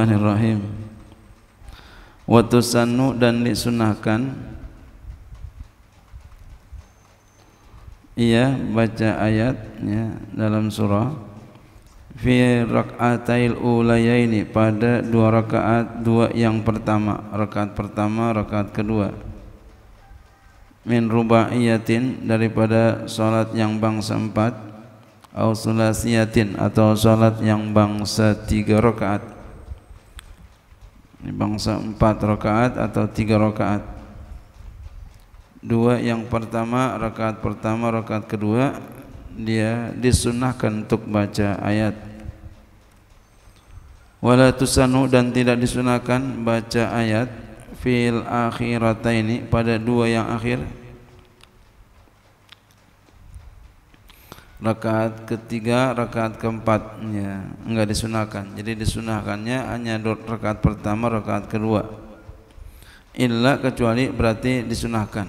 Bismillahirrahmanirrahim wa tusannu dan disunahkan Iya baca ayatnya dalam surah fi rakaatil ulayaini pada dua rakaat dua yang pertama rakaat pertama rakaat kedua min rubaiyatin daripada salat yang bangsa empat au atau salat yang bangsa tiga rakaat ini bangsa empat rakaat atau tiga rakaat dua yang pertama rakaat pertama rakaat kedua dia disunahkan untuk baca ayat wala tusanu dan tidak disunahkan baca ayat fil akhirataini pada dua yang akhir rakaat ketiga, rakaat keempatnya enggak disunahkan. Jadi disunahkannya hanya rakaat pertama, rakaat kedua. Illa kecuali berarti disunahkan.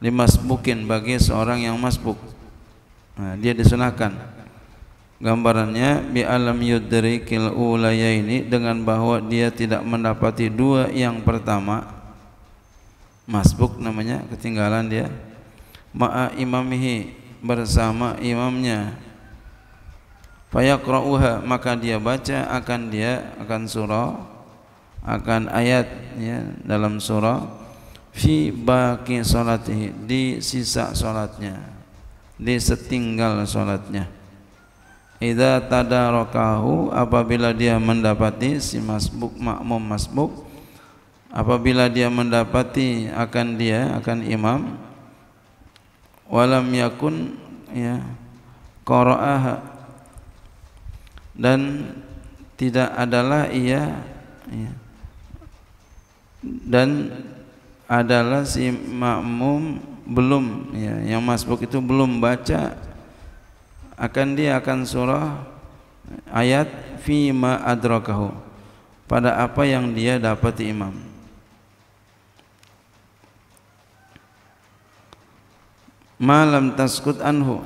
Limasbukin bagi seorang yang masbuk. Nah, dia disunahkan. Gambarannya bi alam yudrikil ulaya ini dengan bahwa dia tidak mendapati dua yang pertama masbuk namanya ketinggalan dia ma'a imamihi bersama imamnya fayakra'uha maka dia baca akan dia akan surah akan ayat ya dalam surah fi baqi salatihi di sisa salatnya di setinggal salatnya idza tadarakahu apabila dia mendapati si masbuk makmum masbuk apabila dia mendapati akan dia akan imam walam yakun ya qara'aha dan tidak adalah ia ya, dan adalah si makmum belum ya yang masbuk itu belum baca akan dia akan surah ayat fi ma adrakahu pada apa yang dia dapat imam malam taskut anhu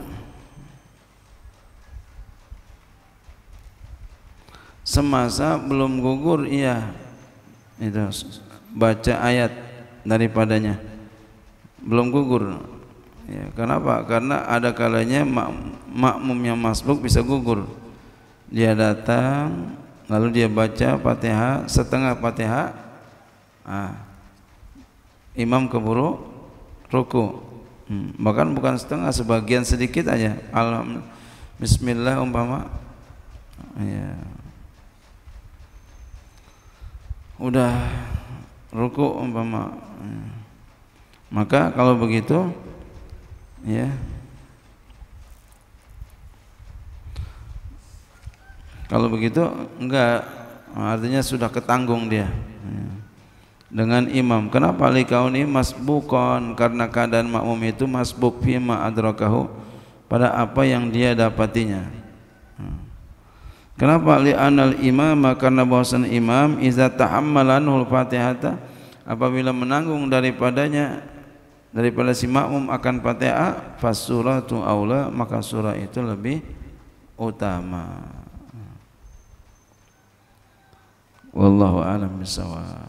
semasa belum gugur iya itu baca ayat daripadanya belum gugur ya, kenapa karena ada kalanya mak makmum yang masbuk bisa gugur dia datang lalu dia baca fatihah setengah fatihah ah, imam keburu ruku Hmm, bahkan bukan setengah, sebagian sedikit aja. Alam Bismillah umpama. Ya. Udah ruku umpama. Maka kalau begitu ya Kalau begitu enggak artinya sudah ketanggung dia dengan imam. Kenapa likauni masbukon? Karena keadaan makmum itu masbuk fima adrokahu pada apa yang dia dapatinya. Hmm. Kenapa li anal imam? Karena bahwasan imam iza hul fatihata apabila menanggung daripadanya daripada si makmum akan fatihah tu aula maka surah itu lebih utama. Hmm. Wallahu a'lam bishawab.